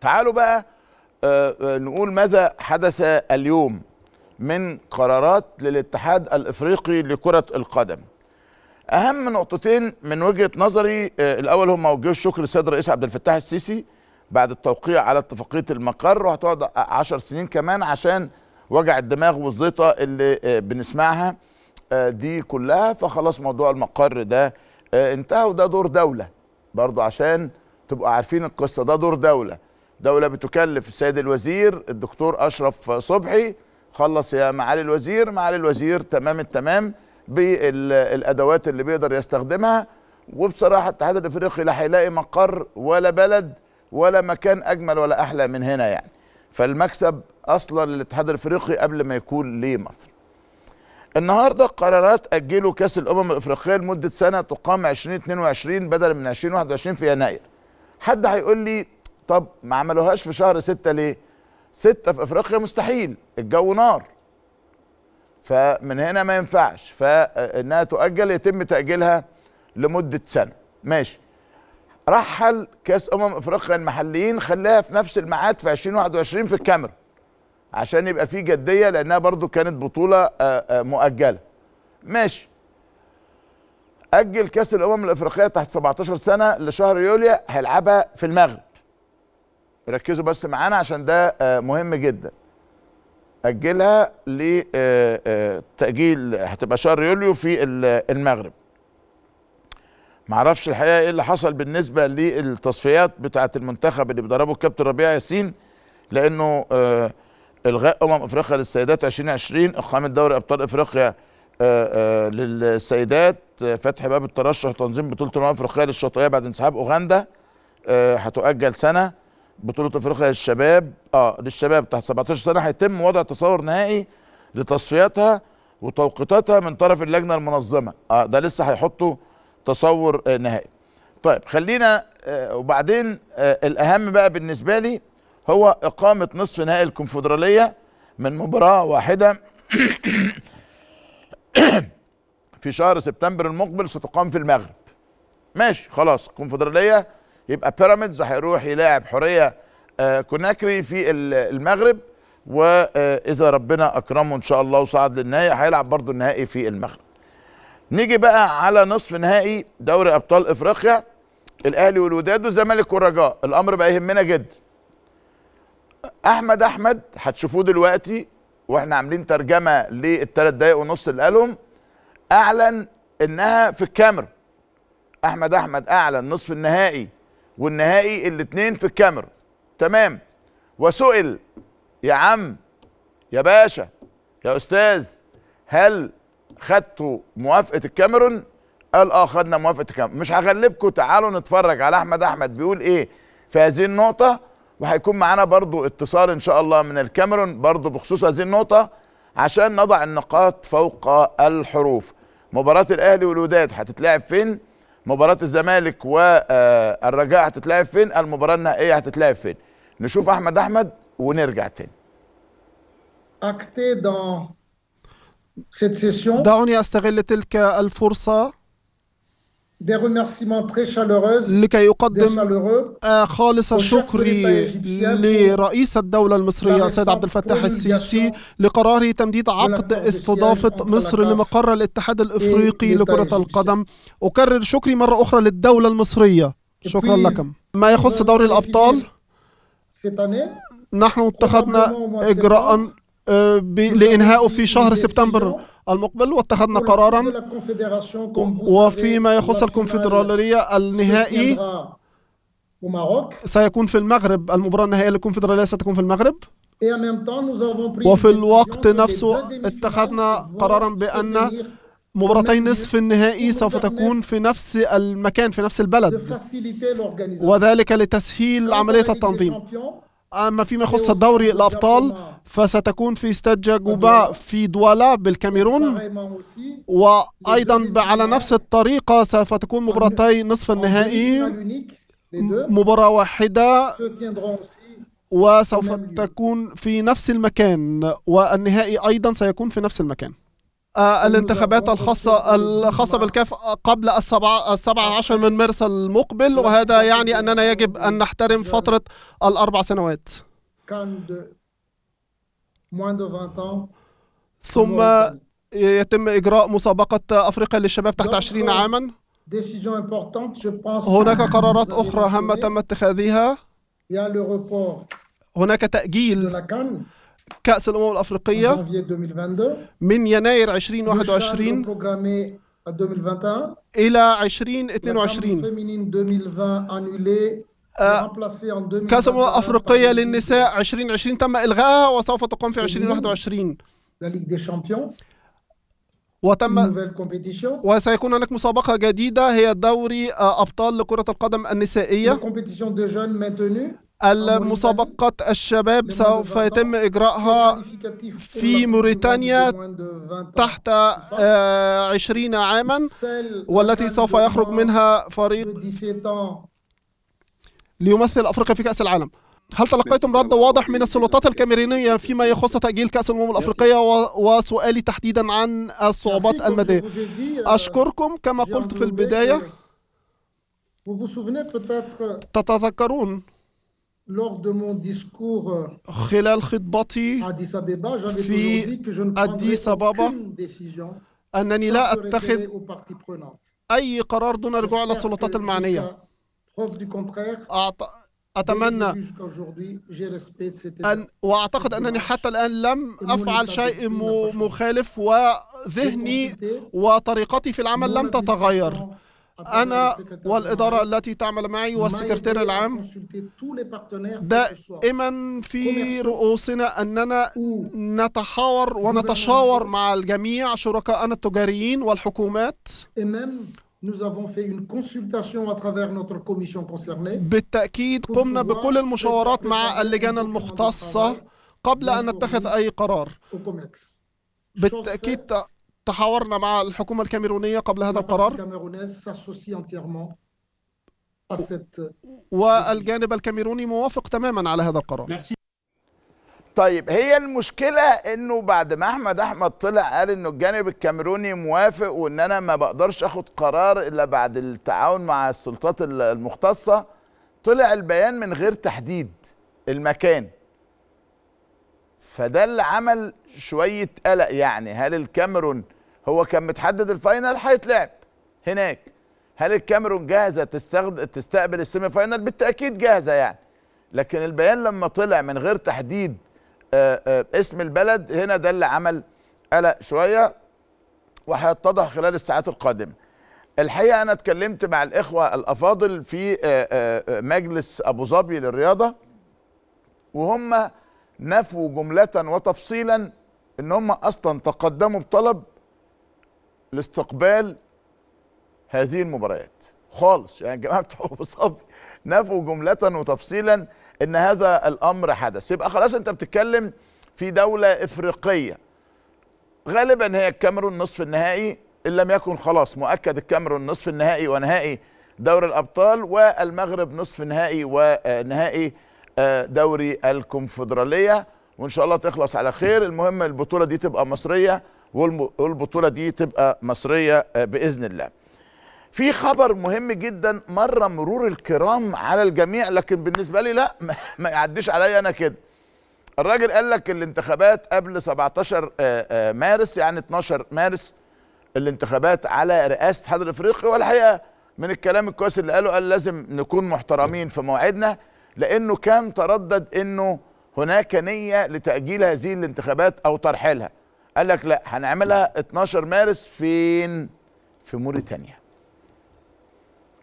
تعالوا بقى آه، آه، نقول ماذا حدث اليوم من قرارات للاتحاد الافريقي لكره القدم اهم نقطتين من وجهه نظري آه، الاول هم وجه الشكر للسيد الرئيس عبد الفتاح السيسي بعد التوقيع على اتفاقيه المقر وهتقعد 10 سنين كمان عشان وجع الدماغ والزيطه اللي بنسمعها دي كلها فخلاص موضوع المقر ده انتهى وده دور دوله برضو عشان تبقوا عارفين القصه ده دور دوله دولة بتكلف السيد الوزير الدكتور أشرف صبحي خلص يا معالي الوزير معالي الوزير تمام التمام بالأدوات اللي بيقدر يستخدمها وبصراحة الاتحاد الإفريقي لا هيلاقي مقر ولا بلد ولا مكان أجمل ولا أحلى من هنا يعني فالمكسب أصلا للاتحاد الإفريقي قبل ما يكون لمصر النهارده قرارات اجلوا كاس الامم الافريقيه لمده سنه تقام 2022 بدلا من 2021 في يناير حد هيقول لي طب ما عملوهاش في شهر ستة ليه ستة في افريقيا مستحيل الجو نار فمن هنا ما ينفعش فانها تؤجل يتم تاجيلها لمده سنه ماشي رحل كاس امم افريقيا المحليين خلاها في نفس الميعاد في 2021 في الكاميرون عشان يبقى في جديه لانها برضو كانت بطوله آه، آه، مؤجله ماشي اجل كاس الامم الافريقيه تحت 17 سنه لشهر يوليو هيلعبها في المغرب ركزوا بس معانا عشان ده آه، مهم جدا اجلها لتاجيل آه، آه، هتبقى شهر يوليو في المغرب معرفش الحقيقه ايه اللي حصل بالنسبه للتصفيات بتاعه المنتخب اللي بيدربه الكابتن ربيع ياسين لانه الغاء امم افريقيا للسيدات 2020 اقامه دوري ابطال افريقيا للسيدات فتح باب الترشح تنظيم بطوله الامم الافريقيه للشاطئيه بعد انسحاب اوغندا هتؤجل سنه بطوله افريقيا للشباب اه للشباب تحت 17 سنه هيتم وضع تصور نهائي لتصفياتها وتوقيتاتها من طرف اللجنه المنظمه اه ده لسه هيحطوا تصور آه نهائي طيب خلينا آه وبعدين آه الاهم بقى بالنسبه لي هو اقامه نصف نهائي الكونفدراليه من مباراه واحده في شهر سبتمبر المقبل ستقام في المغرب ماشي خلاص الكونفدراليه يبقى بيراميدز هيروح يلاعب حوريه آه، كوناكري في المغرب واذا ربنا اكرمه ان شاء الله وصعد للنهائي هيلعب برضه النهائي في المغرب نيجي بقى على نصف نهائي دوري ابطال افريقيا الاهلي والوداد والزمالك والرجاء الامر بقى يهمنا جدا احمد احمد هتشوفوه دلوقتي واحنا عاملين ترجمه للثلاث دقايق ونص اللي قالهم اعلن انها في الكاميرا احمد احمد اعلن نصف النهائي والنهائي الاثنين في الكاميرا تمام وسئل يا عم يا باشا يا استاذ هل خدتوا موافقه الكاميرون قال اه خدنا موافقه الكاميرون مش هغلبكم تعالوا نتفرج على احمد احمد بيقول ايه في هذه النقطه وهيكون معانا برضو اتصال ان شاء الله من الكاميرون برضو بخصوص هذه النقطه عشان نضع النقاط فوق الحروف مباراه الاهلي والوداد هتتلعب فين مباراه الزمالك والرجاء آه، هتتلعب فين المباراه النهائيه هتتلعب فين نشوف احمد احمد ونرجع تاني دعوني استغل تلك الفرصه لكي يقدم آه، خالص الشكر لرئيس الدولة المصرية السيد عبد الفتاح السيسي لقراره تمديد عقد استضافة مصر لمقر الاتحاد الإفريقي لكرة القدم أكرر شكري مرة أخرى للدولة المصرية شكرا لكم ما يخص دوري الأبطال نحن اتخذنا إجراء لإنهائه في شهر سبتمبر المقبل واتخذنا قرارا وفيما يخص الكونفدرالية النهائي سيكون في المغرب المباراة النهائية للكونفدرالية ستكون في المغرب وفي الوقت نفسه اتخذنا قرارا بأن مباراتي نصف النهائي سوف تكون في نفس المكان في نفس البلد وذلك لتسهيل عملية التنظيم أما آه، فيما يخص الدوري الأبطال فستكون في استاد جاجوبا في دوالا بالكاميرون وأيضا على نفس الطريقة سوف تكون مباراتي نصف النهائي مباراة واحدة وسوف تكون في نفس المكان والنهائي أيضا سيكون في نفس المكان آه، الانتخابات الخاصة الخاصة بالكاف آه، قبل السبعة السبعة عشر من مارس المقبل وهذا يعني أننا يجب أن نحترم فترة الأربع سنوات ثم يتم إجراء مسابقة أفريقيا للشباب تحت عشرين euh, عاما هناك قرارات أخرى هامة تم اتخاذها هناك تأجيل كأس الأمم الأفريقية من يناير 2021 الى 2022 آه، كاس الامم الافريقيه للنساء 2020 تم الغائها وسوف تقام في 2021 وتم وسيكون هناك مسابقه جديده هي دوري آه، ابطال لكره القدم النسائيه المسابقة الشباب سوف يتم إجراءها في موريتانيا تحت 20 آه، عاما والتي سوف يخرج منها فريق ليمثل أفريقيا في كأس العالم هل تلقيتم رد واضح من السلطات الكاميرونية فيما يخص تأجيل كأس الأمم الأفريقية وسؤالي تحديدا عن الصعوبات المادية أشكركم كما قلت في البداية تتذكرون lors de mon discours euh, خلال خطبتي في أديس أبابا أنني لا أتخذ أي قرار دون الرجوع إلى السلطات المعنية أتمنى أن وأعتقد أنني حتى الآن لم أفعل شيء مخالف وذهني وطريقتي في العمل لم تتغير أنا والإدارة التي تعمل معي والسكرتير العام دائما في رؤوسنا أننا نتحاور ونتشاور مع الجميع شركاءنا التجاريين والحكومات بالتأكيد قمنا بكل المشاورات مع اللجان المختصة قبل أن نتخذ أي قرار. بالتأكيد تحاورنا مع الحكومة الكاميرونية قبل هذا القرار والجانب الكاميروني موافق تماما على هذا القرار طيب هي المشكلة انه بعد ما احمد احمد طلع قال انه الجانب الكاميروني موافق وان انا ما بقدرش اخد قرار الا بعد التعاون مع السلطات المختصة طلع البيان من غير تحديد المكان فده اللي عمل شوية قلق يعني هل الكاميرون هو كان متحدد الفاينل هيتلعب هناك هل الكاميرون جاهزه تستخد... تستقبل السيمي فاينل بالتاكيد جاهزه يعني لكن البيان لما طلع من غير تحديد آآ آه، آآ آه، اسم البلد هنا ده اللي عمل قلق شويه وهيتضح خلال الساعات القادمه الحقيقه انا اتكلمت مع الاخوه الافاضل في آآ آه، مجلس ابو ظبي للرياضه وهم نفوا جمله وتفصيلا ان هم اصلا تقدموا بطلب لاستقبال هذه المباريات خالص يعني جماعه بتوع ابو نفوا جمله وتفصيلا ان هذا الامر حدث يبقى خلاص انت بتتكلم في دوله افريقيه غالبا هي الكاميرون نصف النهائي ان لم يكن خلاص مؤكد الكاميرون نصف النهائي ونهائي دوري الابطال والمغرب نصف نهائي ونهائي آه، دوري الكونفدراليه وان شاء الله تخلص على خير المهم البطوله دي تبقى مصريه والبطوله دي تبقى مصريه آه، باذن الله في خبر مهم جدا مر مرور الكرام على الجميع لكن بالنسبه لي لا ما يعديش عليا انا كده الراجل قال لك الانتخابات قبل 17 آه، آه، مارس يعني 12 مارس الانتخابات على رئاسه الاتحاد الافريقي والحقيقه من الكلام الكويس اللي قاله قال لازم نكون محترمين في موعدنا لانه كان تردد انه هناك نيه لتاجيل هذه الانتخابات او ترحيلها قال لك لا هنعملها 12 نعم. مارس فين في موريتانيا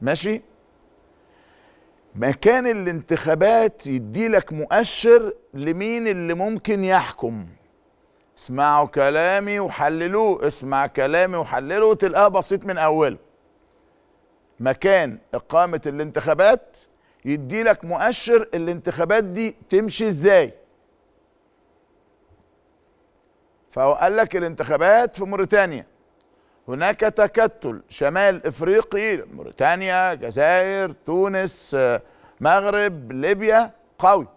ماشي مكان الانتخابات يدي لك مؤشر لمين اللي ممكن يحكم اسمعوا كلامي وحللوه اسمع كلامي وحلله تلقاه بسيط من اوله مكان اقامه الانتخابات يدي لك مؤشر الانتخابات دي تمشي ازاي فهو قال لك الانتخابات في موريتانيا هناك تكتل شمال افريقي موريتانيا جزائر تونس مغرب ليبيا قوي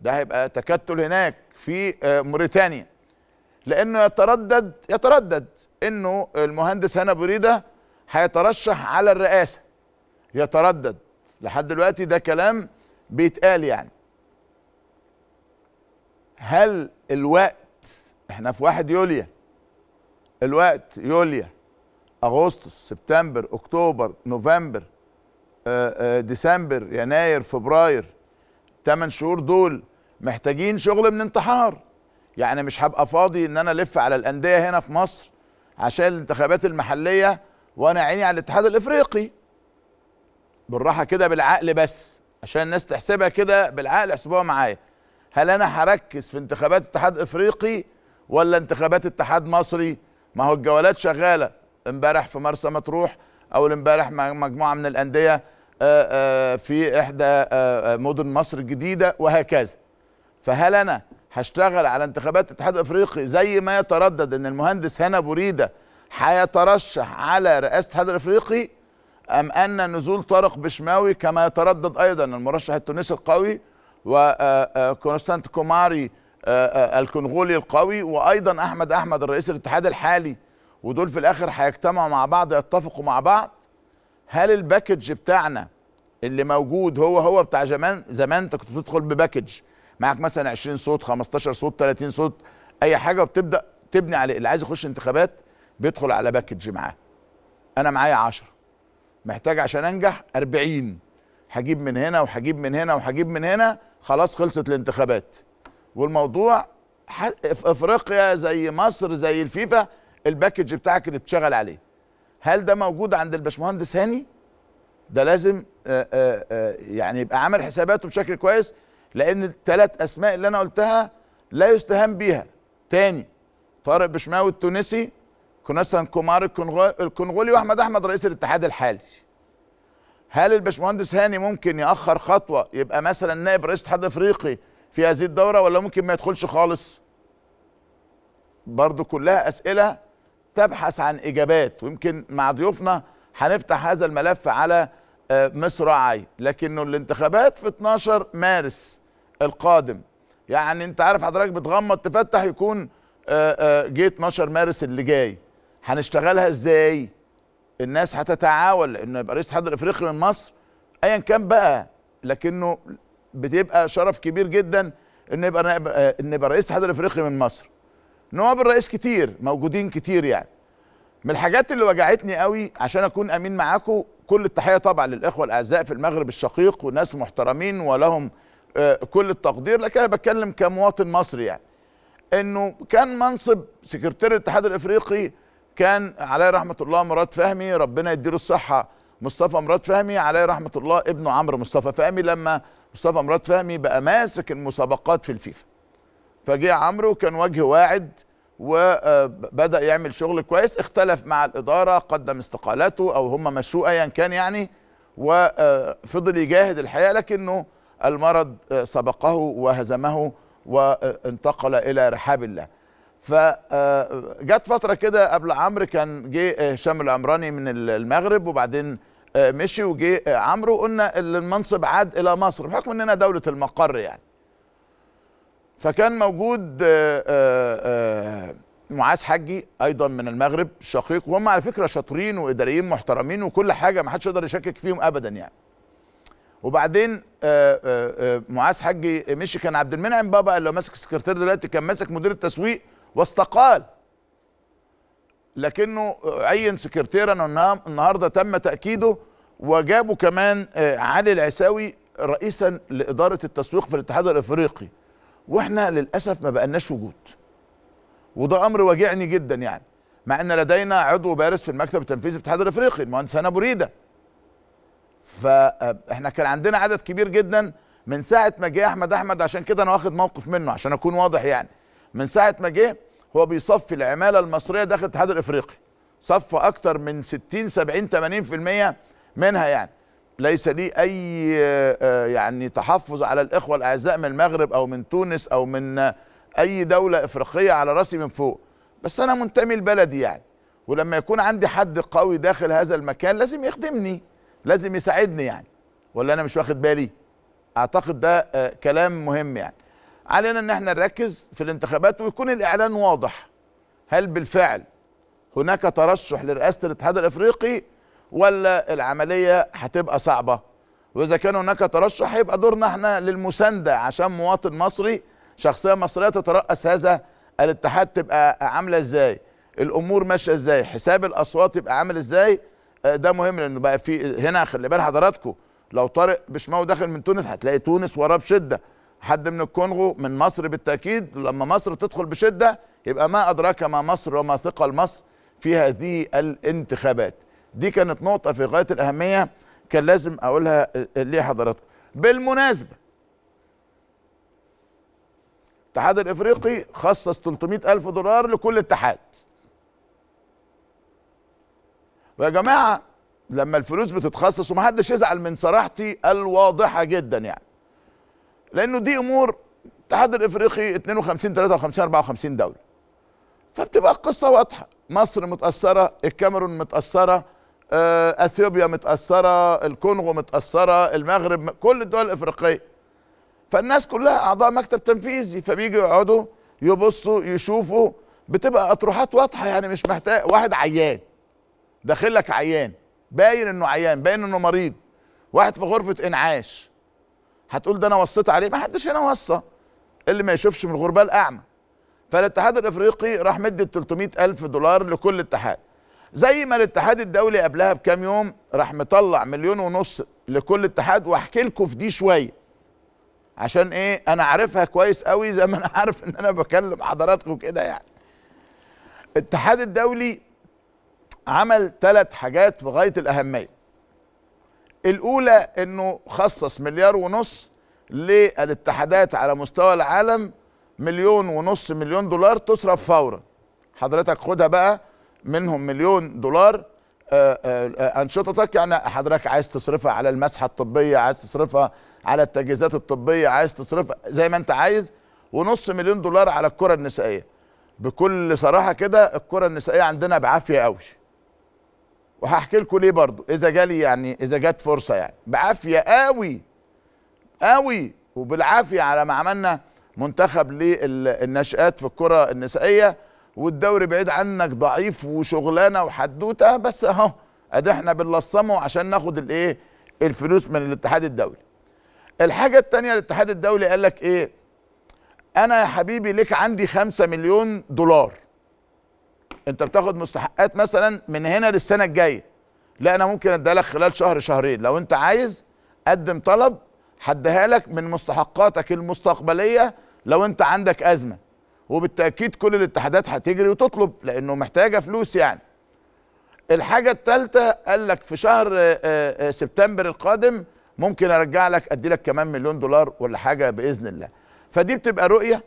ده هيبقى تكتل هناك في آه، موريتانيا لانه يتردد يتردد انه المهندس هنا بريده هيترشح على الرئاسه يتردد لحد دلوقتي ده كلام بيتقال يعني هل الوقت احنا في واحد يوليو الوقت يوليو اغسطس سبتمبر اكتوبر نوفمبر آه، آه، ديسمبر يناير فبراير 8 شهور دول محتاجين شغل من انتحار يعني مش هبقى فاضي ان انا الف على الانديه هنا في مصر عشان الانتخابات المحليه وانا عيني على الاتحاد الافريقي بالراحه كده بالعقل بس عشان الناس تحسبها كده بالعقل احسبوها معايا هل انا هركز في انتخابات الاتحاد الافريقي ولا انتخابات اتحاد مصري ما هو الجولات شغاله امبارح في مرسى مطروح اول امبارح مع مجموعه من الانديه آه، آه، في احدى آه، مدن مصر الجديده وهكذا فهل انا هشتغل على انتخابات الاتحاد الافريقي زي ما يتردد ان المهندس هنا بوريده هيترشح على رئاسه الاتحاد الافريقي ام ان نزول طارق بشماوي كما يتردد ايضا المرشح التونسي القوي وكونستانت كوماري آه، آه، الكونغولي القوي وايضا احمد احمد الرئيس الاتحاد الحالي ودول في الاخر هيجتمعوا مع بعض يتفقوا مع بعض هل الباكج بتاعنا اللي موجود هو هو بتاع زمان زمان انت كنت بتدخل بباكج معاك مثلا 20 صوت 15 صوت 30 صوت اي حاجه وبتبدا تبني عليه اللي عايز يخش انتخابات بيدخل على باكج معاه انا معايا 10 محتاج عشان انجح 40 هجيب من هنا وهجيب من هنا وهجيب من هنا خلاص خلصت الانتخابات والموضوع في افريقيا زي مصر زي الفيفا الباكج بتاعك اللي بتشغل عليه هل ده موجود عند الباشمهندس هاني ده لازم آآ آه، آآ آه، آه، يعني يبقى عامل حساباته بشكل كويس لان الثلاث اسماء اللي انا قلتها لا يستهان بيها تاني طارق بشماوي التونسي كونستان كومار الكونغولي واحمد احمد رئيس الاتحاد الحالي هل الباشمهندس هاني ممكن ياخر خطوه يبقى مثلا نائب رئيس الاتحاد الافريقي في هذه الدورة ولا ممكن ما يدخلش خالص برضو كلها أسئلة تبحث عن إجابات ويمكن مع ضيوفنا هنفتح هذا الملف على آه، مصراعي لكنه الانتخابات في 12 مارس القادم يعني انت عارف حضرتك بتغمض تفتح يكون آه، آه، جه 12 مارس اللي جاي هنشتغلها ازاي الناس هتتعاون انه يبقى رئيس الاتحاد الافريقي من مصر ايا كان بقى لكنه بتبقى شرف كبير جدا ان يبقى نائب آه، ان يبقى رئيس الاتحاد الافريقي من مصر نواب الرئيس كتير موجودين كتير يعني من الحاجات اللي وجعتني قوي عشان اكون امين معاكم كل التحيه طبعا للاخوه الاعزاء في المغرب الشقيق وناس محترمين ولهم آه، كل التقدير لكن انا بتكلم كمواطن مصري يعني انه كان منصب سكرتير الاتحاد الافريقي كان عليه رحمه الله مراد فهمي ربنا يديله الصحه مصطفى مراد فهمي عليه رحمه الله ابنه عمرو مصطفى فهمي لما مصطفى مراد فهمي بقى ماسك المسابقات في الفيفا فجه عمرو كان وجه واعد وبدا آه، يعمل شغل كويس اختلف مع الاداره قدم استقالته او هم مشوه ايا كان يعني وفضل آه، يجاهد الحقيقه لكنه المرض آه، سبقه وهزمه وانتقل الى رحاب الله فجت فتره كده قبل عمرو كان جه هشام العمراني من المغرب وبعدين آه، مشي وجي آه، عمرو قلنا المنصب عاد الى مصر بحكم اننا دوله المقر يعني فكان موجود آه، معاذ حجي ايضا من المغرب شقيق وهم على فكره شاطرين واداريين محترمين وكل حاجه ما حدش يقدر يشكك فيهم ابدا يعني وبعدين معاذ حجي مشي كان عبد المنعم بابا اللي هو ماسك السكرتير دلوقتي كان ماسك مدير التسويق واستقال لكنه عين سكرتيرا النهارده تم تاكيده وجابوا كمان آه، علي العساوي رئيسا لاداره التسويق في الاتحاد الافريقي واحنا للاسف ما بقناش وجود وده امر واجعني جدا يعني مع ان لدينا عضو بارز في المكتب التنفيذي في الاتحاد الافريقي المهندس انا بريده فاحنا آه، كان عندنا عدد كبير جدا من ساعه ما جه احمد احمد عشان كده انا واخد موقف منه عشان اكون واضح يعني من ساعه ما جه هو بيصفي العماله المصريه داخل الاتحاد الافريقي صفى اكتر من 60 70 80% منها يعني ليس لي اي آه، يعني تحفظ على الاخوه الاعزاء من المغرب او من تونس او من اي دوله افريقيه على راسي من فوق بس انا منتمي لبلدي يعني ولما يكون عندي حد قوي داخل هذا المكان لازم يخدمني لازم يساعدني يعني ولا انا مش واخد بالي اعتقد ده آه، كلام مهم يعني علينا ان احنا نركز في الانتخابات ويكون الاعلان واضح هل بالفعل هناك ترشح لرئاسه الاتحاد الافريقي ولا العمليه هتبقى صعبه واذا كان هناك ترشح يبقى دورنا احنا للمسانده عشان مواطن مصري شخصيه مصريه تترأس هذا الاتحاد تبقى عامله ازاي الامور ماشيه ازاي حساب الاصوات يبقى عامل ازاي آه، ده مهم لانه بقى في هنا خلي بال حضراتكم لو طارق بشماو داخل من تونس هتلاقي تونس وراه بشده حد من الكونغو من مصر بالتاكيد لما مصر تدخل بشده يبقى ما ادراك ما مصر وما ثقل مصر في هذه الانتخابات دي كانت نقطه في غايه الاهميه كان لازم اقولها لحضراتكم بالمناسبه الاتحاد الافريقي خصص 300 الف دولار لكل اتحاد ويا جماعه لما الفلوس بتتخصص ومحدش يزعل من صراحتي الواضحه جدا يعني لانه دي امور الاتحاد الافريقي 52 53 54 دوله فبتبقى القصه واضحه مصر متاثره الكاميرون متاثره آه، اثيوبيا متاثره الكونغو متاثره المغرب كل الدول الافريقيه فالناس كلها اعضاء مكتب تنفيذي فبييجوا يقعدوا يبصوا يشوفوا بتبقى اطروحات واضحه يعني مش محتاج واحد عيان داخل لك عيان باين انه عيان باين انه مريض واحد في غرفه انعاش هتقول ده انا وصيت عليه ما حدش هنا وصى اللي ما يشوفش من الغربال الاعمى فالاتحاد الافريقي راح مدي 300 الف دولار لكل اتحاد زي ما الاتحاد الدولي قبلها بكام يوم راح مطلع مليون ونص لكل اتحاد واحكي لكم في دي شويه عشان ايه انا عارفها كويس قوي زي ما انا عارف ان انا بكلم حضراتكم كده يعني الاتحاد الدولي عمل ثلاث حاجات في غايه الاهميه الاولى انه خصص مليار ونص للاتحادات على مستوى العالم مليون ونص مليون دولار تصرف فورا حضرتك خدها بقى منهم مليون دولار آه، آه، آه، انشطتك يعني حضرتك عايز تصرفها على المسحه الطبيه عايز تصرفها على التجهيزات الطبيه عايز تصرفها زي ما انت عايز ونص مليون دولار على الكره النسائيه بكل صراحه كده الكره النسائيه عندنا بعافيه قوي وهحكي لكم ليه برضو اذا جالي يعني اذا جت فرصه يعني بعافيه قوي قوي وبالعافيه على ما عملنا منتخب للناشئات في الكره النسائيه والدوري بعيد عنك ضعيف وشغلانه وحدوته بس اهو ادي احنا بنلصمه عشان ناخد الايه الفلوس من الاتحاد الدولي الحاجه الثانيه الاتحاد الدولي قال لك ايه انا يا حبيبي لك عندي 5 مليون دولار انت بتاخد مستحقات مثلا من هنا للسنه الجايه لا انا ممكن اديها لك خلال شهر شهرين لو انت عايز قدم طلب هديها لك من مستحقاتك المستقبليه لو انت عندك ازمه وبالتاكيد كل الاتحادات هتجري وتطلب لانه محتاجه فلوس يعني الحاجه الثالثه قال لك في شهر آه، آه، آه، سبتمبر القادم ممكن ارجع لك ادي لك كمان مليون دولار ولا حاجه باذن الله فدي بتبقى رؤيه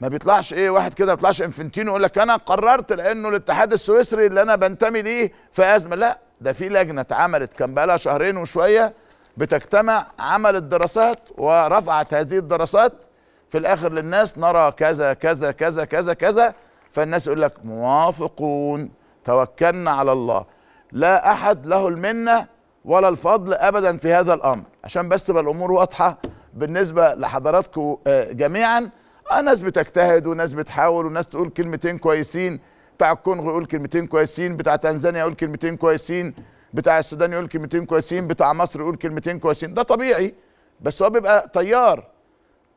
ما بيطلعش ايه واحد كده ما بيطلعش انفنتينو يقول لك انا قررت لانه الاتحاد السويسري اللي انا بنتمي ليه في ازمه لا ده في لجنه اتعملت كان بقى لها شهرين وشويه بتجتمع عملت دراسات ورفعت هذه الدراسات في الاخر للناس نرى كذا كذا كذا كذا كذا فالناس يقول لك موافقون توكلنا على الله لا احد له المنه ولا الفضل ابدا في هذا الامر عشان بس تبقى الامور واضحه بالنسبه لحضراتكم آه، جميعا آه ناس بتجتهد وناس بتحاول وناس تقول كلمتين كويسين بتاع الكونغو يقول كلمتين كويسين بتاع تنزانيا يقول كلمتين كويسين بتاع السودان يقول كلمتين كويسين بتاع مصر يقول كلمتين كويسين ده طبيعي بس هو بيبقى طيار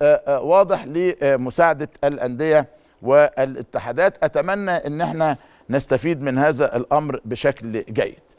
آه، آه، واضح لمساعدة الأندية والاتحادات أتمنى أن احنا نستفيد من هذا الأمر بشكل جيد